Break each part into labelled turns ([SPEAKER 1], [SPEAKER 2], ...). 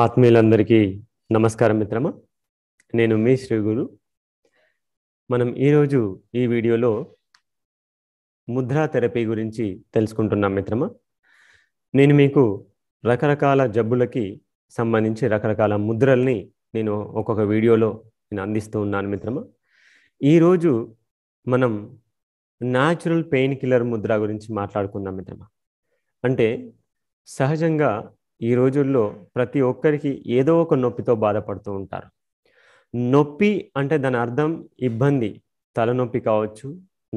[SPEAKER 1] ఆత్మీయులందరికీ నమస్కారం మిత్రమా నేను మీ శ్రీ గురు మనం ఈరోజు ఈ వీడియోలో ముద్రా థెరపీ గురించి తెలుసుకుంటున్నాం మిత్రమా నేను మీకు రకరకాల జబ్బులకి సంబంధించి రకరకాల ముద్రల్ని నేను ఒక్కొక్క వీడియోలో నేను అందిస్తూ ఉన్నాను మిత్రమా ఈరోజు మనం న్యాచురల్ పెయిన్ కిల్లర్ ముద్ర గురించి మాట్లాడుకుందాం మిత్రమా అంటే సహజంగా ఈ రోజుల్లో ప్రతి ఒక్కరికి ఏదో ఒక నొప్పితో బాధపడుతూ ఉంటారు నొప్పి అంటే దాని అర్థం ఇబ్బంది తలనొప్పి కావచ్చు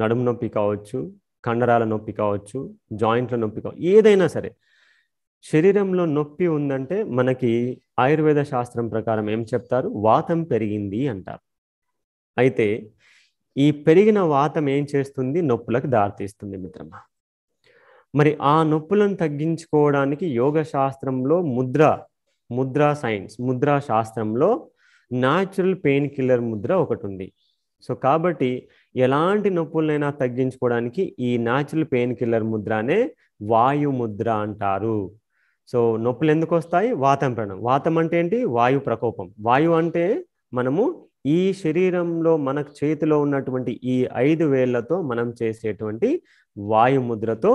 [SPEAKER 1] నడుము నొప్పి కావచ్చు కండరాల నొప్పి కావచ్చు జాయింట్ల నొప్పి కావచ్చు ఏదైనా సరే శరీరంలో నొప్పి ఉందంటే మనకి ఆయుర్వేద శాస్త్రం ప్రకారం ఏం చెప్తారు వాతం పెరిగింది అంటారు అయితే ఈ పెరిగిన వాతం ఏం చేస్తుంది నొప్పులకు దారితీస్తుంది మిత్రమా మరి ఆ నొప్పులను తగ్గించుకోవడానికి యోగ శాస్త్రంలో ముద్ర ముద్ర సైన్స్ ముద్ర శాస్త్రంలో న్యాచురల్ పెయిన్ కిల్లర్ ముద్ర ఒకటి ఉంది సో కాబట్టి ఎలాంటి నొప్పులైనా తగ్గించుకోవడానికి ఈ న్యాచురల్ పెయిన్ కిల్లర్ ముద్రనే వాయు ముద్ర అంటారు సో నొప్పులు ఎందుకు వస్తాయి వాతం ప్రణం వాతం అంటే ఏంటి వాయు ప్రకోపం వాయు అంటే మనము ఈ శరీరంలో మనకు చేతిలో ఉన్నటువంటి ఈ ఐదు వేళ్లతో మనం చేసేటువంటి వాయుముద్రతో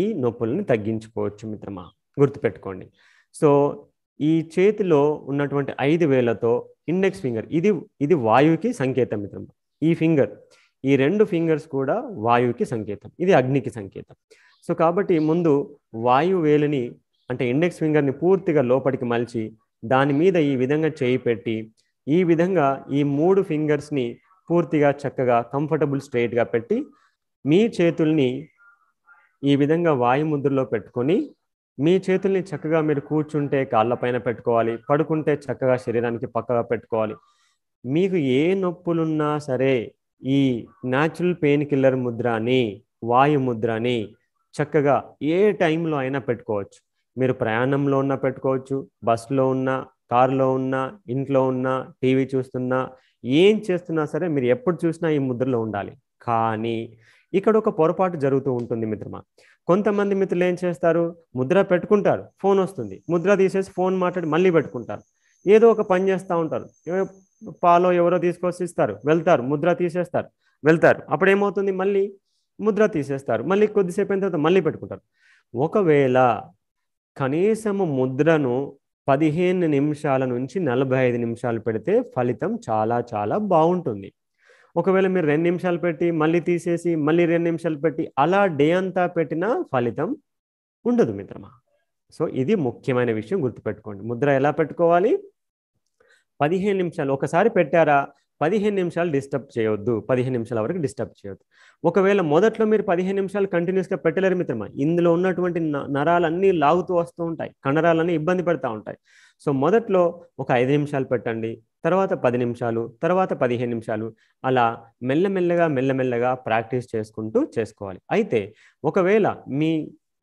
[SPEAKER 1] ఈ నొప్పులను తగ్గించుకోవచ్చు మిత్రమా గుర్తుపెట్టుకోండి సో ఈ చేతిలో ఉన్నటువంటి ఐదు వేలతో ఇండెక్స్ ఫింగర్ ఇది ఇది వాయువుకి సంకేతం మిత్రమా ఈ ఫింగర్ ఈ రెండు ఫింగర్స్ కూడా వాయువుకి సంకేతం ఇది అగ్నికి సంకేతం సో కాబట్టి ముందు వాయు వేలిని అంటే ఇండెక్స్ ఫింగర్ని పూర్తిగా లోపలికి మలిచి దాని మీద ఈ విధంగా చేయి పెట్టి ఈ విధంగా ఈ మూడు ఫింగర్స్ని పూర్తిగా చక్కగా కంఫర్టబుల్ స్ట్రైట్గా పెట్టి మీ చేతుల్ని ఈ విధంగా వాయుముద్రలో పెట్టుకొని మీ చేతుల్ని చక్కగా మీరు కూర్చుంటే కాళ్ళపైన పెట్టుకోవాలి పడుకుంటే చక్కగా శరీరానికి పక్కగా పెట్టుకోవాలి మీకు ఏ నొప్పులున్నా సరే ఈ న్యాచురల్ పెయిన్ కిల్లర్ ముద్రని వాయుముద్రని చక్కగా ఏ టైంలో అయినా పెట్టుకోవచ్చు మీరు ప్రయాణంలో ఉన్నా పెట్టుకోవచ్చు బస్సులో ఉన్నా కారులో ఉన్నా ఇంట్లో ఉన్నా టీవీ చూస్తున్నా ఏం చేస్తున్నా సరే మీరు ఎప్పుడు చూసినా ఈ ముద్రలో ఉండాలి కానీ ఇక్కడ ఒక పొరపాటు జరుగుతూ ఉంటుంది మిత్రమా కొంతమంది మిత్రులు ఏం చేస్తారు ముద్ర పెట్టుకుంటారు ఫోన్ వస్తుంది ముద్ర తీసేసి ఫోన్ మాట్లాడి మళ్ళీ పెట్టుకుంటారు ఏదో ఒక పని చేస్తూ ఉంటారు పాలో ఎవరో తీసుకొచ్చి ఇస్తారు వెళ్తారు ముద్ర తీసేస్తారు వెళ్తారు అప్పుడు ఏమవుతుంది మళ్ళీ ముద్ర తీసేస్తారు మళ్ళీ కొద్దిసేపు అయిన తర్వాత మళ్ళీ పెట్టుకుంటారు ఒకవేళ కనీసము ముద్రను పదిహేను నిమిషాల నుంచి నలభై ఐదు నిమిషాలు పెడితే ఫలితం చాలా చాలా బాగుంటుంది ఒకవేళ మీరు రెండు నిమిషాలు పెట్టి మళ్ళీ తీసేసి మళ్ళీ రెండు నిమిషాలు పెట్టి అలా డే అంతా పెట్టిన ఫలితం ఉండదు మిత్రమా సో ఇది ముఖ్యమైన విషయం గుర్తుపెట్టుకోండి ముద్ర ఎలా పెట్టుకోవాలి పదిహేను నిమిషాలు ఒకసారి పెట్టారా పదిహేను నిమిషాలు డిస్టర్బ్ చేయొద్దు పదిహేను నిమిషాల వరకు డిస్టర్బ్ చేయొద్దు ఒకవేళ మొదట్లో మీరు పదిహేను నిమిషాలు కంటిన్యూస్గా పెట్టలేరు మిత్రమా ఇందులో ఉన్నటువంటి నరాలన్నీ లాగుతూ వస్తూ ఉంటాయి కండరాలన్నీ ఇబ్బంది పెడతా ఉంటాయి సో మొదట్లో ఒక ఐదు నిమిషాలు పెట్టండి తర్వాత పది నిమిషాలు తర్వాత పదిహేను నిమిషాలు అలా మెల్లమెల్లగా మెల్లమెల్లగా ప్రాక్టీస్ చేసుకుంటూ చేసుకోవాలి అయితే ఒకవేళ మీ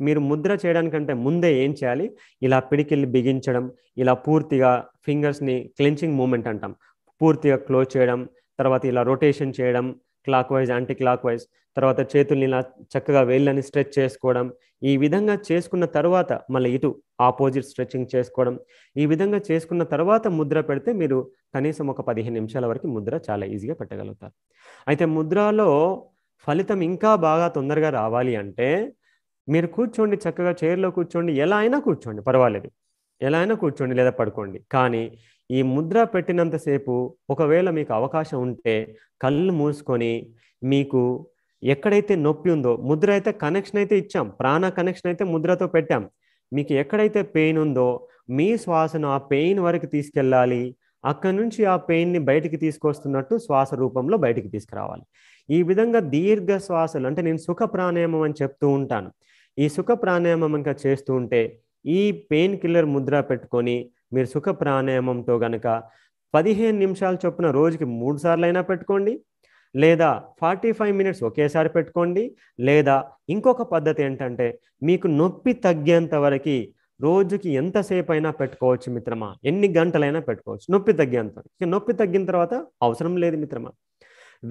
[SPEAKER 1] మీరు ముద్ర చేయడానికంటే ముందే ఏం చేయాలి ఇలా పిడికిల్ని బిగించడం ఇలా పూర్తిగా ఫింగర్స్ని క్లెంచింగ్ మూమెంట్ అంటాం పూర్తిగా క్లోజ్ చేయడం తర్వాత ఇలా రొటేషన్ చేయడం clockwise anticlockwise తర్వాత చేతుల్ని ఇలా చక్కగా వేళ్ళని స్ట్రెచ్ చేసుకోవడం ఈ విధంగా చేసుకున్న తర్వాత మళ్ళీ ఇటు ఆపోజిట్ స్ట్రెచ్చింగ్ చేసుకోవడం ఈ విధంగా చేసుకున్న తర్వాత ముద్ర పెడితే మీరు కనీసం ఒక పదిహేను నిమిషాల వరకు ముద్ర చాలా ఈజీగా పెట్టగలుగుతారు అయితే ముద్రలో ఫలితం ఇంకా బాగా తొందరగా రావాలి అంటే మీరు కూర్చోండి చక్కగా చైర్లో కూర్చోండి ఎలా అయినా కూర్చోండి పర్వాలేదు ఎలా అయినా కూర్చోండి లేదా పడుకోండి కానీ ఈ ముద్ర పెట్టినంతసేపు ఒకవేళ మీకు అవకాశం ఉంటే కళ్ళు మూసుకొని మీకు ఎక్కడైతే నొప్పి ఉందో ముద్ర అయితే కనెక్షన్ అయితే ఇచ్చాం ప్రాణ కనెక్షన్ అయితే ముద్రతో పెట్టాం మీకు ఎక్కడైతే పెయిన్ ఉందో మీ శ్వాసను ఆ పెయిన్ వరకు తీసుకెళ్ళాలి అక్కడి నుంచి ఆ పెయిన్ని బయటికి తీసుకొస్తున్నట్టు శ్వాస రూపంలో బయటికి తీసుకురావాలి ఈ విధంగా దీర్ఘ శ్వాసలు అంటే నేను సుఖ ప్రాణాయామం అని చెప్తూ ఉంటాను ఈ సుఖ ప్రాణాయామం ఇంకా చేస్తూ ఉంటే ఈ పెయిన్ కిల్లర్ ముద్ర పెట్టుకొని మీరు సుఖ ప్రాణాయామంతో గనక పదిహేను నిమిషాలు చొప్పున రోజుకి మూడు సార్లు అయినా పెట్టుకోండి లేదా ఫార్టీ ఫైవ్ మినిట్స్ ఒకేసారి పెట్టుకోండి లేదా ఇంకొక పద్ధతి ఏంటంటే మీకు నొప్పి తగ్గేంత వరకు రోజుకి ఎంతసేపు అయినా పెట్టుకోవచ్చు మిత్రమా ఎన్ని గంటలైనా పెట్టుకోవచ్చు నొప్పి తగ్గేంత నొప్పి తగ్గిన తర్వాత అవసరం లేదు మిత్రమా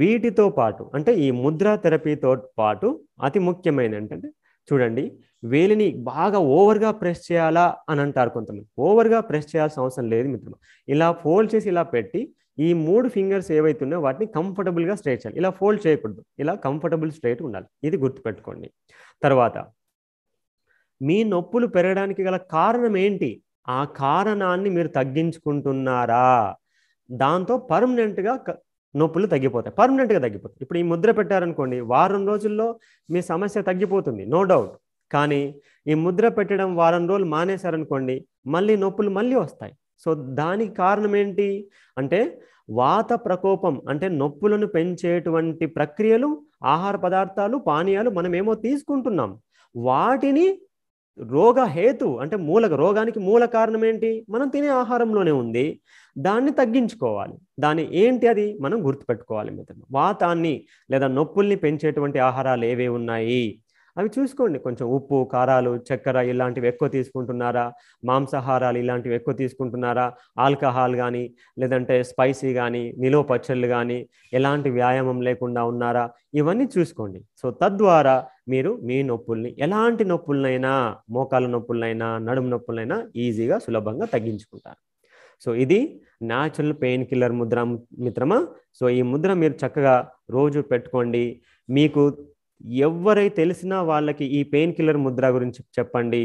[SPEAKER 1] వీటితో పాటు అంటే ఈ ముద్రా థెరపీతో పాటు అతి ముఖ్యమైన ఏంటంటే చూడండి వేలిని బాగా ఓవర్గా ప్రెస్ చేయాలా అని అంటారు కొంతమంది ఓవర్గా ప్రెస్ చేయాల్సిన అవసరం లేదు మిత్రులు ఇలా ఫోల్డ్ చేసి ఇలా పెట్టి ఈ మూడు ఫింగర్స్ ఏవైతున్నాయో వాటిని కంఫర్టబుల్గా స్ట్రైట్ చేయాలి ఇలా ఫోల్డ్ చేయకూడదు ఇలా కంఫర్టబుల్ స్ట్రైట్ ఉండాలి ఇది గుర్తుపెట్టుకోండి తర్వాత మీ నొప్పులు పెరగడానికి గల కారణం ఏంటి ఆ కారణాన్ని మీరు తగ్గించుకుంటున్నారా దాంతో పర్మనెంట్గా నొప్పులు తగ్గిపోతాయి పర్మనెంట్గా తగ్గిపోతాయి ఇప్పుడు ఈ ముద్ర పెట్టారనుకోండి వారం రోజుల్లో మీ సమస్య తగ్గిపోతుంది నో డౌట్ కానీ ఈ ముద్ర పెట్టడం వారం రోజులు మానేశారనుకోండి మళ్ళీ నొప్పులు మళ్ళీ వస్తాయి సో దానికి కారణం ఏంటి అంటే వాత ప్రకోపం అంటే నొప్పులను పెంచేటువంటి ప్రక్రియలు ఆహార పదార్థాలు పానీయాలు మనం ఏమో తీసుకుంటున్నాం వాటిని రోగ హేతు అంటే మూల రోగానికి మూల కారణం ఏంటి మనం తినే ఆహారంలోనే ఉంది దాన్ని తగ్గించుకోవాలి దాని ఏంటి అది మనం గుర్తుపెట్టుకోవాలి మిత్రులు వాతాన్ని లేదా నొప్పుల్ని పెంచేటువంటి ఆహారాలు ఏవే ఉన్నాయి అవి చూసుకోండి కొంచెం ఉప్పు కారాలు చక్కెర ఇలాంటివి ఎక్కువ తీసుకుంటున్నారా మాంసాహారాలు ఇలాంటివి ఎక్కువ తీసుకుంటున్నారా ఆల్కహాల్ కానీ లేదంటే స్పైసీ కానీ నిలువ పచ్చళ్ళు కానీ ఎలాంటి వ్యాయామం లేకుండా ఉన్నారా ఇవన్నీ చూసుకోండి సో తద్వారా మీరు మీ నొప్పుల్ని ఎలాంటి నొప్పులనైనా మోకాల నొప్పులనైనా నడుము నొప్పులైనా ఈజీగా సులభంగా తగ్గించుకుంటారు సో ఇది న్యాచురల్ పెయిన్ కిల్లర్ ముద్ర మిత్రమా సో ఈ ముద్ర మీరు చక్కగా రోజు పెట్టుకోండి మీకు ఎవరై తెలిసినా వాళ్ళకి ఈ పెయిన్ కిల్లర్ ముద్ర గురించి చెప్పండి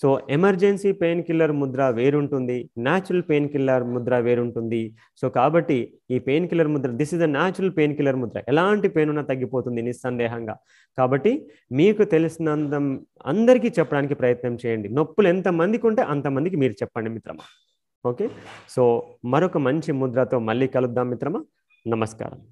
[SPEAKER 1] సో ఎమర్జెన్సీ పెయిన్ కిల్లర్ ముద్ర వేరుంటుంది న్యాచురల్ పెయిన్ కిల్లర్ ముద్ర వేరుంటుంది సో కాబట్టి ఈ పెయిన్ కిల్లర్ ముద్ర this is the natural painkiller ముద్ర ఎలాంటి పెయిన్ ఉన్నా తగ్గిపోతుంది నిస్సందేహంగా కాబట్టి మీకు తెలిసినంత అందరికీ చెప్పడానికి ప్రయత్నం చేయండి నొప్పులు ఎంతమందికి ఉంటే అంతమందికి మీరు చెప్పండి మిత్రమా ఓకే సో మరొక మంచి ముద్రతో మళ్ళీ కలుద్దాం మిత్రమా నమస్కారం